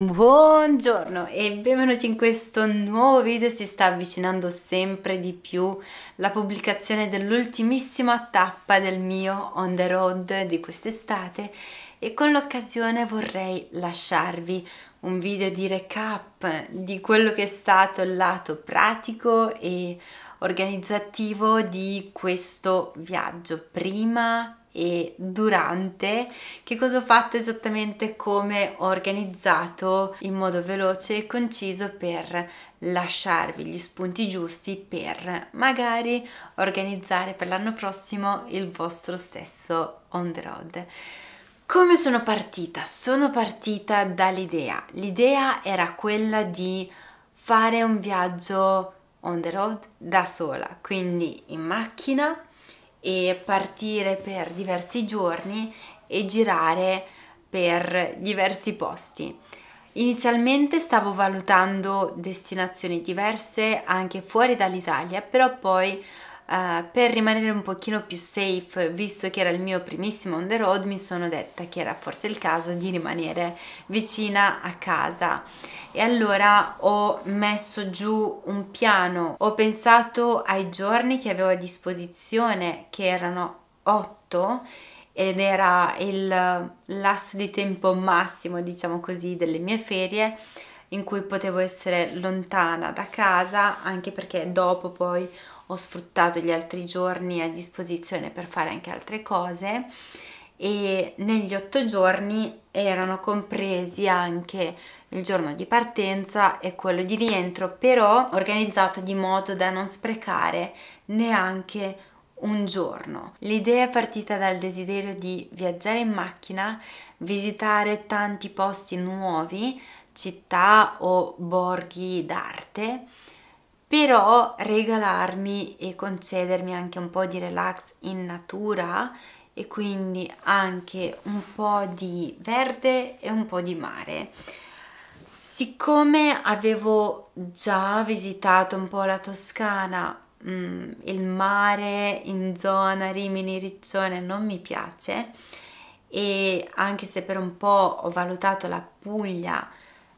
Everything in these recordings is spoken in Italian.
Buongiorno e benvenuti in questo nuovo video, si sta avvicinando sempre di più la pubblicazione dell'ultimissima tappa del mio on the road di quest'estate e con l'occasione vorrei lasciarvi un video di recap di quello che è stato il lato pratico e organizzativo di questo viaggio prima e durante che cosa ho fatto esattamente come ho organizzato in modo veloce e conciso per lasciarvi gli spunti giusti per magari organizzare per l'anno prossimo il vostro stesso on the road. Come sono partita? Sono partita dall'idea. L'idea era quella di fare un viaggio on the road da sola, quindi in macchina e partire per diversi giorni e girare per diversi posti. Inizialmente stavo valutando destinazioni diverse anche fuori dall'Italia, però poi uh, per rimanere un pochino più safe, visto che era il mio primissimo on the road, mi sono detta che era forse il caso di rimanere vicina a casa. E allora ho messo giù un piano, ho pensato ai giorni che avevo a disposizione, che erano 8 ed era il lasso di tempo massimo, diciamo così, delle mie ferie in cui potevo essere lontana da casa anche perché dopo poi ho sfruttato gli altri giorni a disposizione per fare anche altre cose e negli otto giorni erano compresi anche il giorno di partenza e quello di rientro, però organizzato di modo da non sprecare neanche un giorno. L'idea è partita dal desiderio di viaggiare in macchina, visitare tanti posti nuovi, città o borghi d'arte però regalarmi e concedermi anche un po' di relax in natura e quindi anche un po' di verde e un po' di mare. Siccome avevo già visitato un po' la Toscana, mm, il mare in zona Rimini Riccione non mi piace e anche se per un po' ho valutato la Puglia,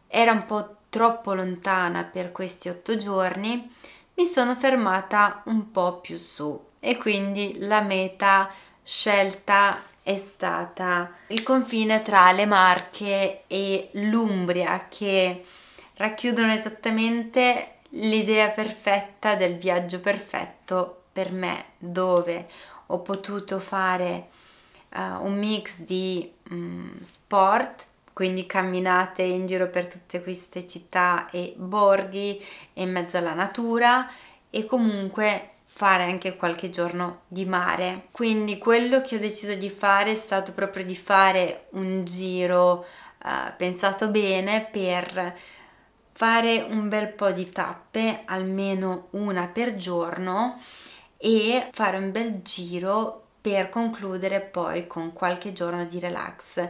era un po' troppo lontana per questi otto giorni, mi sono fermata un po' più su e quindi la meta scelta è stata il confine tra le Marche e l'Umbria che racchiudono esattamente l'idea perfetta del viaggio perfetto per me dove ho potuto fare uh, un mix di um, sport quindi camminate in giro per tutte queste città e borghi e in mezzo alla natura e comunque fare anche qualche giorno di mare. Quindi quello che ho deciso di fare è stato proprio di fare un giro uh, pensato bene per fare un bel po' di tappe, almeno una per giorno e fare un bel giro per concludere poi con qualche giorno di relax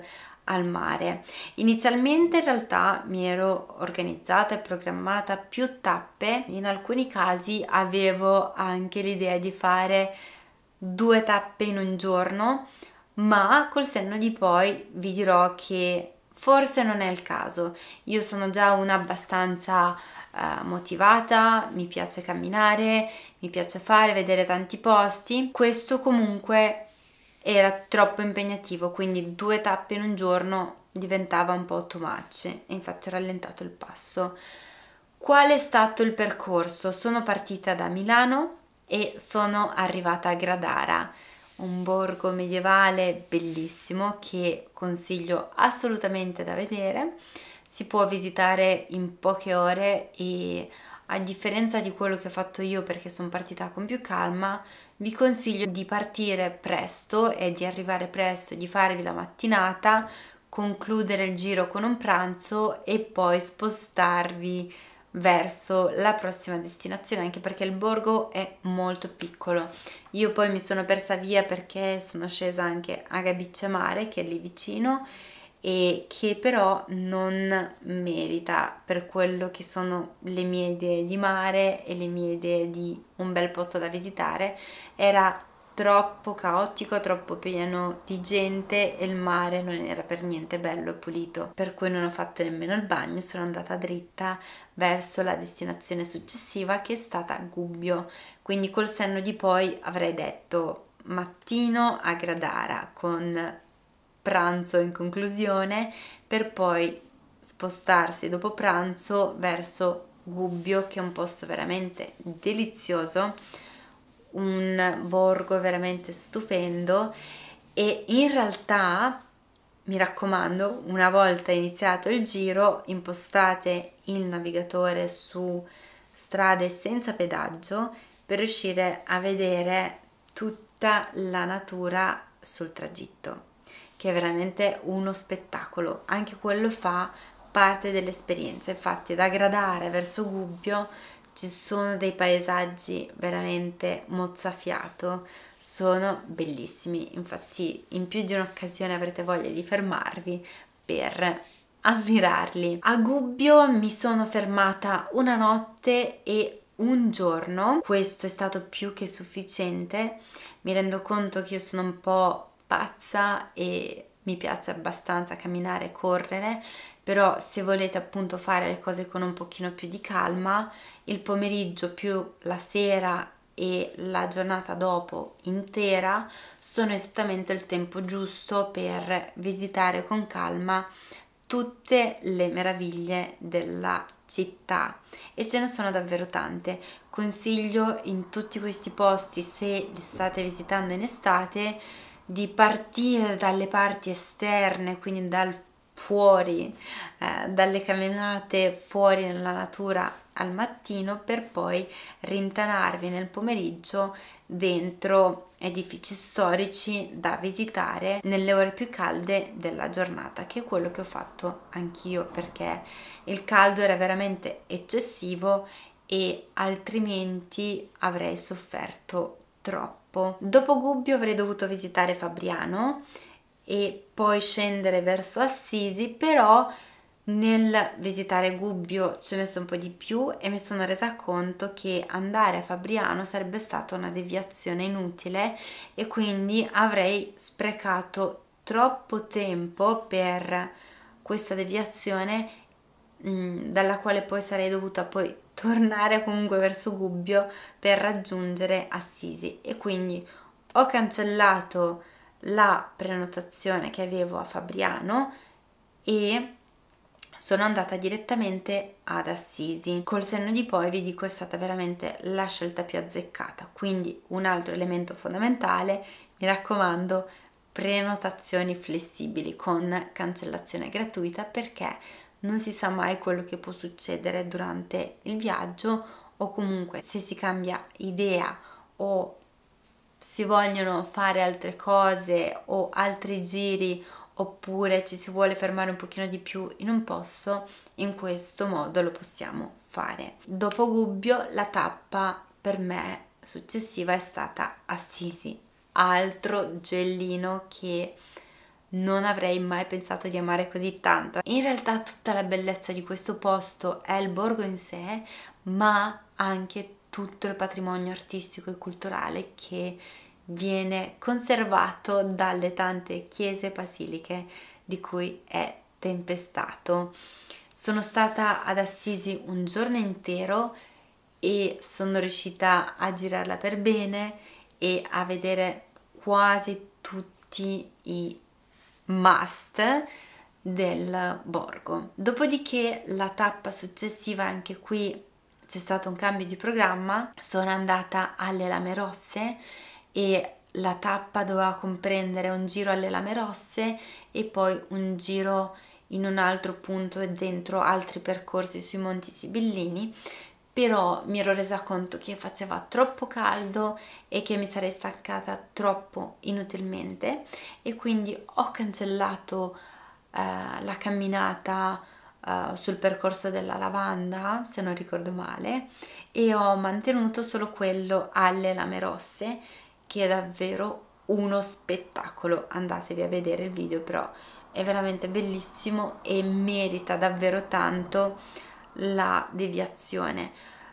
al mare. Inizialmente in realtà mi ero organizzata e programmata più tappe, in alcuni casi avevo anche l'idea di fare due tappe in un giorno, ma col senno di poi vi dirò che forse non è il caso. Io sono già una abbastanza eh, motivata, mi piace camminare, mi piace fare, vedere tanti posti. Questo comunque era troppo impegnativo, quindi due tappe in un giorno diventava un po' too much, e infatti ho rallentato il passo. Qual è stato il percorso? Sono partita da Milano e sono arrivata a Gradara, un borgo medievale bellissimo che consiglio assolutamente da vedere. Si può visitare in poche ore e a differenza di quello che ho fatto io perché sono partita con più calma, vi consiglio di partire presto e di arrivare presto, di farvi la mattinata, concludere il giro con un pranzo e poi spostarvi verso la prossima destinazione anche perché il borgo è molto piccolo io poi mi sono persa via perché sono scesa anche a Gabicciamare che è lì vicino e che però non merita per quello che sono le mie idee di mare e le mie idee di un bel posto da visitare era troppo caotico, troppo pieno di gente e il mare non era per niente bello e pulito, per cui non ho fatto nemmeno il bagno, sono andata dritta verso la destinazione successiva che è stata Gubbio. Quindi col senno di poi avrei detto mattino a Gradara con pranzo in conclusione per poi spostarsi dopo pranzo verso Gubbio che è un posto veramente delizioso, un borgo veramente stupendo e in realtà mi raccomando una volta iniziato il giro impostate il navigatore su strade senza pedaggio per riuscire a vedere tutta la natura sul tragitto che è veramente uno spettacolo, anche quello fa parte dell'esperienza, infatti da gradare verso Gubbio ci sono dei paesaggi veramente mozzafiato, sono bellissimi, infatti in più di un'occasione avrete voglia di fermarvi per ammirarli. A Gubbio mi sono fermata una notte e un giorno, questo è stato più che sufficiente, mi rendo conto che io sono un po' pazza e mi piace abbastanza camminare e correre, però se volete appunto fare le cose con un pochino più di calma, il pomeriggio più la sera e la giornata dopo intera sono esattamente il tempo giusto per visitare con calma tutte le meraviglie della città e ce ne sono davvero tante. Consiglio in tutti questi posti se li state visitando in estate di partire dalle parti esterne, quindi dal fuori, eh, dalle camminate fuori nella natura al mattino per poi rintanarvi nel pomeriggio dentro edifici storici da visitare nelle ore più calde della giornata, che è quello che ho fatto anch'io perché il caldo era veramente eccessivo e altrimenti avrei sofferto troppo. Dopo Gubbio avrei dovuto visitare Fabriano e poi scendere verso Assisi, però nel visitare Gubbio ci ho messo un po' di più e mi sono resa conto che andare a Fabriano sarebbe stata una deviazione inutile e quindi avrei sprecato troppo tempo per questa deviazione mh, mm, dalla quale poi sarei dovuta poi tornare comunque verso Gubbio per raggiungere Assisi e quindi ho cancellato la prenotazione che avevo a Fabriano e sono andata direttamente ad Assisi. Col senno di poi vi dico è stata veramente la scelta più azzeccata, quindi un altro elemento fondamentale, mi raccomando, prenotazioni flessibili con cancellazione gratuita perché non si sa mai quello che può succedere durante il viaggio o comunque se si cambia idea o si vogliono fare altre cose o altri giri oppure ci si vuole fermare un pochino di più in un posto, in questo modo lo possiamo fare. Dopo Gubbio la tappa per me successiva è stata Assisi, altro gellino che non avrei mai pensato di amare così tanto. In realtà tutta la bellezza di questo posto è il borgo in sé, ma anche tutto il patrimonio artistico e culturale che viene conservato dalle tante chiese basiliche di cui è tempestato. Sono stata ad Assisi un giorno intero e sono riuscita a girarla per bene e a vedere quasi tutti i must del borgo. Dopodiché la tappa successiva, anche qui c'è stato un cambio di programma, sono andata alle Lame Rosse e la tappa doveva comprendere un giro alle Lame Rosse e poi un giro in un altro punto e dentro altri percorsi sui Monti Sibillini però mi ero resa conto che faceva troppo caldo e che mi sarei staccata troppo inutilmente e quindi ho cancellato eh, la camminata eh, sul percorso della lavanda se non ricordo male e ho mantenuto solo quello alle lame rosse che è davvero uno spettacolo andatevi a vedere il video però è veramente bellissimo e merita davvero tanto la deviazione.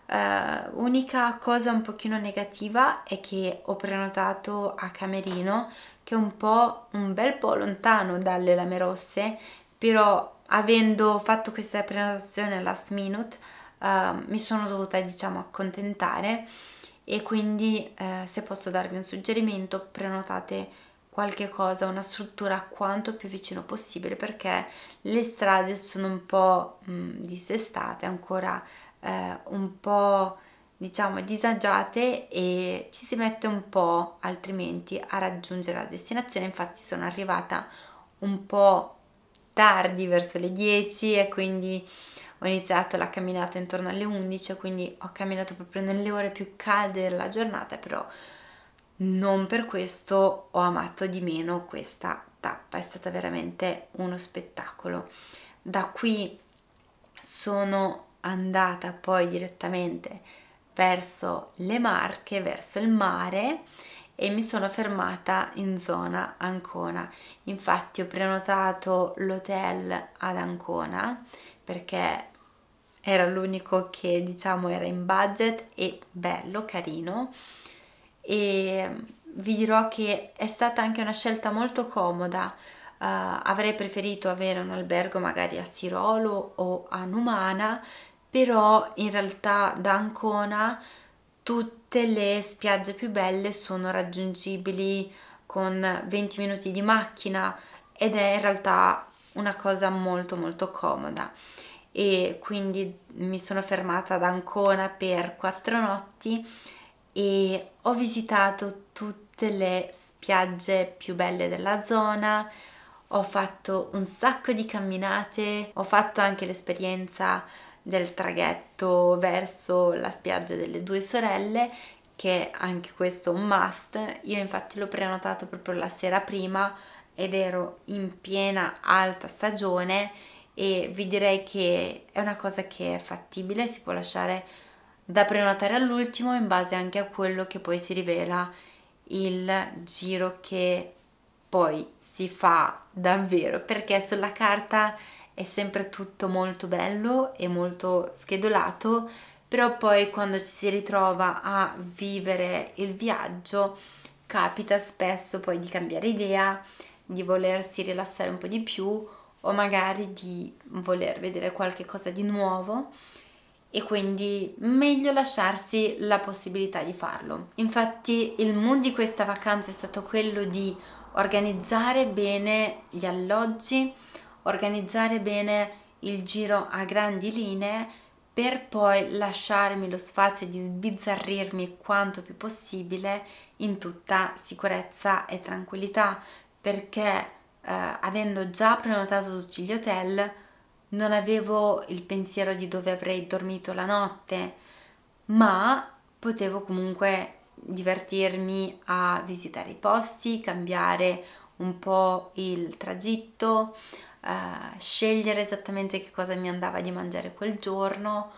Uh, unica cosa un pochino negativa è che ho prenotato a Camerino che è un po' un bel po' lontano dalle lame rosse però avendo fatto questa prenotazione last minute uh, mi sono dovuta diciamo accontentare e quindi uh, se posso darvi un suggerimento prenotate qualche cosa, una struttura quanto più vicino possibile perché le strade sono un po' mh, mm, dissestate, ancora eh, un po' diciamo disagiate e ci si mette un po' altrimenti a raggiungere la destinazione, infatti sono arrivata un po' tardi verso le 10 e quindi ho iniziato la camminata intorno alle 11, quindi ho camminato proprio nelle ore più calde della giornata, però non per questo ho amato di meno questa tappa, è stata veramente uno spettacolo. Da qui sono andata poi direttamente verso le Marche, verso il mare e mi sono fermata in zona Ancona. Infatti ho prenotato l'hotel ad Ancona perché era l'unico che diciamo era in budget e bello, carino e vi dirò che è stata anche una scelta molto comoda. Uh, avrei preferito avere un albergo magari a Sirolo o a Numana, però in realtà da Ancona tutte le spiagge più belle sono raggiungibili con 20 minuti di macchina ed è in realtà una cosa molto molto comoda e quindi mi sono fermata ad Ancona per quattro notti e ho visitato tutte le spiagge più belle della zona, ho fatto un sacco di camminate, ho fatto anche l'esperienza del traghetto verso la spiaggia delle due sorelle che è anche questo un must io infatti l'ho prenotato proprio la sera prima ed ero in piena alta stagione e vi direi che è una cosa che è fattibile si può lasciare da prenotare all'ultimo in base anche a quello che poi si rivela il giro che poi si fa davvero perché sulla carta è sempre tutto molto bello e molto schedulato però poi quando ci si ritrova a vivere il viaggio capita spesso poi di cambiare idea di volersi rilassare un po' di più o magari di voler vedere qualche cosa di nuovo e quindi meglio lasciarsi la possibilità di farlo. Infatti il mood di questa vacanza è stato quello di organizzare bene gli alloggi, organizzare bene il giro a grandi linee per poi lasciarmi lo spazio di sbizzarrirmi quanto più possibile in tutta sicurezza e tranquillità perché eh, avendo già prenotato tutti gli hotel non avevo il pensiero di dove avrei dormito la notte, ma potevo comunque divertirmi a visitare i posti, cambiare un po' il tragitto, eh, scegliere esattamente che cosa mi andava di mangiare quel giorno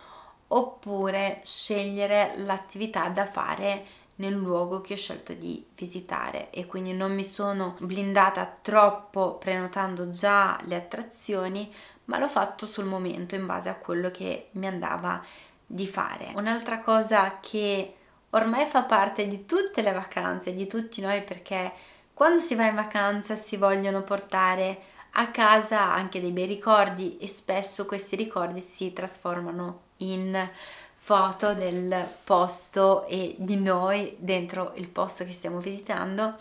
oppure scegliere l'attività da fare nel luogo che ho scelto di visitare e quindi non mi sono blindata troppo prenotando già le attrazioni, ma l'ho fatto sul momento in base a quello che mi andava di fare. Un'altra cosa che ormai fa parte di tutte le vacanze, di tutti noi, perché quando si va in vacanza si vogliono portare a casa anche dei bei ricordi e spesso questi ricordi si trasformano in foto del posto e di noi dentro il posto che stiamo visitando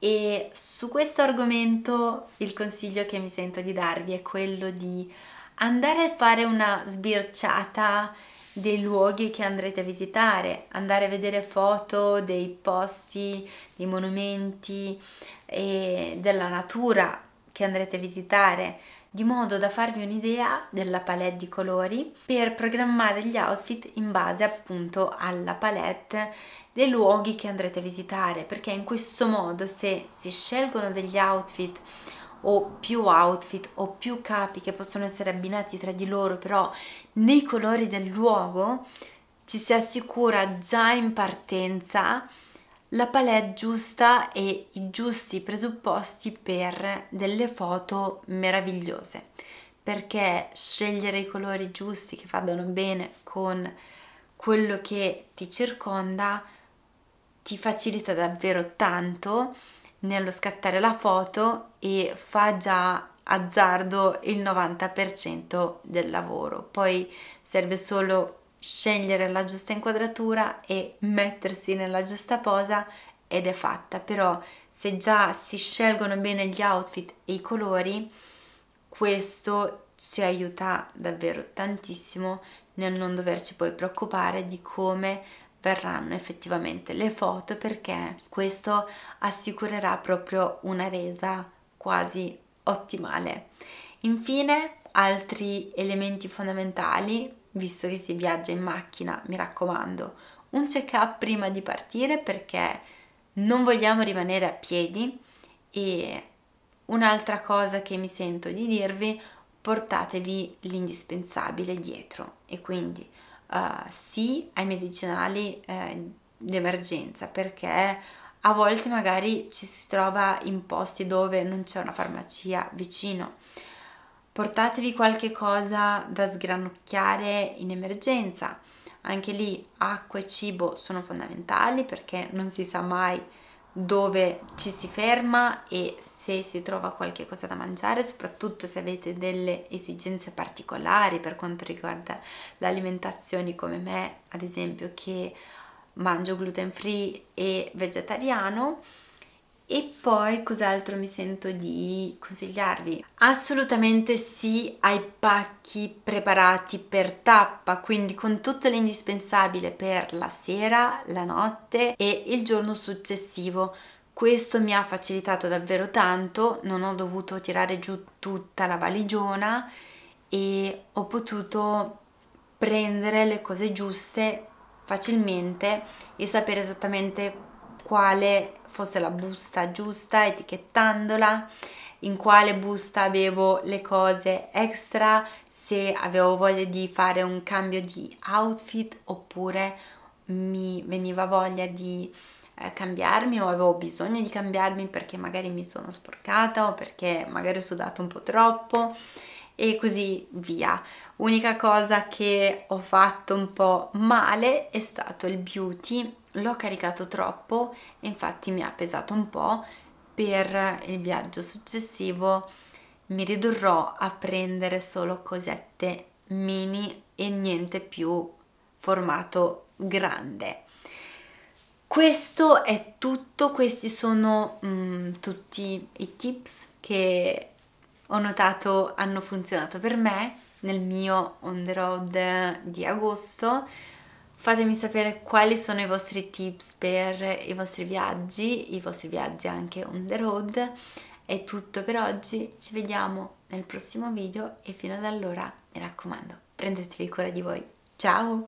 e su questo argomento il consiglio che mi sento di darvi è quello di andare a fare una sbirciata dei luoghi che andrete a visitare, andare a vedere foto dei posti, dei monumenti e della natura che andrete a visitare, di modo da farvi un'idea della palette di colori per programmare gli outfit in base appunto alla palette dei luoghi che andrete a visitare perché in questo modo se si scelgono degli outfit o più outfit o più capi che possono essere abbinati tra di loro però nei colori del luogo ci si assicura già in partenza la palette giusta e i giusti presupposti per delle foto meravigliose perché scegliere i colori giusti che vadano bene con quello che ti circonda ti facilita davvero tanto nello scattare la foto e fa già azzardo il 90% del lavoro poi serve solo scegliere la giusta inquadratura e mettersi nella giusta posa ed è fatta, però se già si scelgono bene gli outfit e i colori, questo ci aiuta davvero tantissimo nel non doverci poi preoccupare di come verranno effettivamente le foto perché questo assicurerà proprio una resa quasi ottimale. Infine, altri elementi fondamentali visto che si viaggia in macchina, mi raccomando, un check-up prima di partire perché non vogliamo rimanere a piedi e un'altra cosa che mi sento di dirvi, portatevi l'indispensabile dietro e quindi uh, sì ai medicinali eh, d'emergenza perché a volte magari ci si trova in posti dove non c'è una farmacia vicino Portatevi qualche cosa da sgranocchiare in emergenza. Anche lì acqua e cibo sono fondamentali perché non si sa mai dove ci si ferma e se si trova qualche cosa da mangiare, soprattutto se avete delle esigenze particolari per quanto riguarda l'alimentazione come me, ad esempio che mangio gluten free e vegetariano, e poi cos'altro mi sento di consigliarvi? Assolutamente sì ai pacchi preparati per tappa, quindi con tutto l'indispensabile per la sera, la notte e il giorno successivo. Questo mi ha facilitato davvero tanto, non ho dovuto tirare giù tutta la valigiona e ho potuto prendere le cose giuste facilmente e sapere esattamente quale fosse la busta giusta, etichettandola, in quale busta avevo le cose extra, se avevo voglia di fare un cambio di outfit oppure mi veniva voglia di eh, cambiarmi o avevo bisogno di cambiarmi perché magari mi sono sporcata o perché magari ho sudato un po' troppo e così via. Unica cosa che ho fatto un po' male è stato il beauty l'ho caricato troppo e infatti mi ha pesato un po' per il viaggio successivo mi ridurrò a prendere solo cosette mini e niente più formato grande questo è tutto questi sono mm, tutti i tips che ho notato hanno funzionato per me nel mio on the road di agosto Fatemi sapere quali sono i vostri tips per i vostri viaggi, i vostri viaggi anche on the road. È tutto per oggi, ci vediamo nel prossimo video e fino ad allora, mi raccomando, prendetevi cura di voi. Ciao!